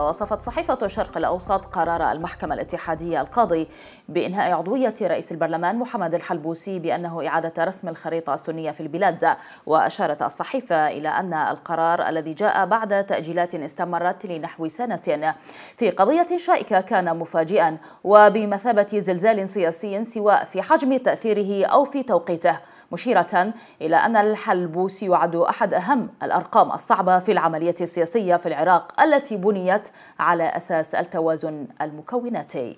وصفت صحيفة الشرق الأوسط قرار المحكمة الاتحادية القاضي بإنهاء عضوية رئيس البرلمان محمد الحلبوسي بأنه إعادة رسم الخريطة السنية في البلاد وأشارت الصحيفة إلى أن القرار الذي جاء بعد تأجيلات استمرت لنحو سنة في قضية شائكة كان مفاجئا وبمثابة زلزال سياسي سواء في حجم تأثيره أو في توقيته مشيرة إلى أن الحلبوسي يعد أحد أهم الأرقام الصعبة في العملية السياسية في العراق التي بنيت على أساس التوازن المكوناتي